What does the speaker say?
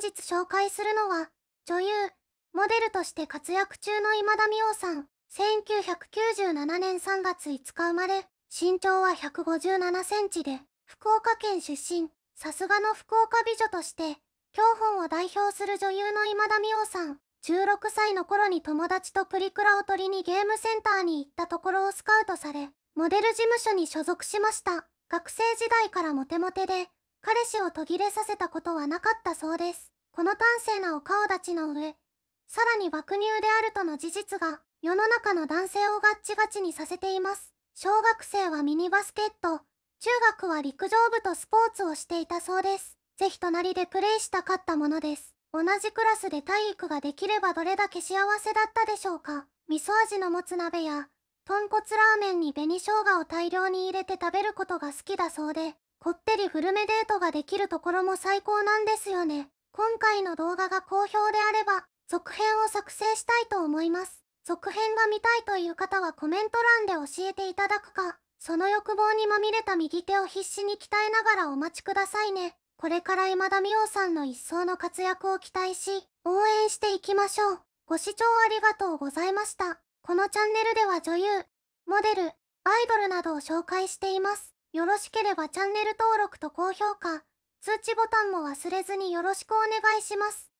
本日紹介するのは、女優、モデルとして活躍中の今田美桜さん。1997年3月5日生まれ、身長は157センチで、福岡県出身、さすがの福岡美女として、教本を代表する女優の今田美桜さん。16歳の頃に友達とプリクラを取りにゲームセンターに行ったところをスカウトされ、モデル事務所に所属しました。学生時代からモテモテで、彼氏を途切れさせたことはなかったそうです。この端正なお顔立ちの上、さらに爆乳であるとの事実が、世の中の男性をガッチガチにさせています。小学生はミニバスケット、中学は陸上部とスポーツをしていたそうです。ぜひ隣でプレイしたかったものです。同じクラスで体育ができればどれだけ幸せだったでしょうか。味噌味の持つ鍋や、豚骨ラーメンに紅生姜を大量に入れて食べることが好きだそうで、こってりフルメデートができるところも最高なんですよね。今回の動画が好評であれば、続編を作成したいと思います。続編が見たいという方はコメント欄で教えていただくか、その欲望にまみれた右手を必死に鍛えながらお待ちくださいね。これから今田美桜さんの一層の活躍を期待し、応援していきましょう。ご視聴ありがとうございました。このチャンネルでは女優、モデル、アイドルなどを紹介しています。よろしければチャンネル登録と高評価、通知ボタンも忘れずによろしくお願いします。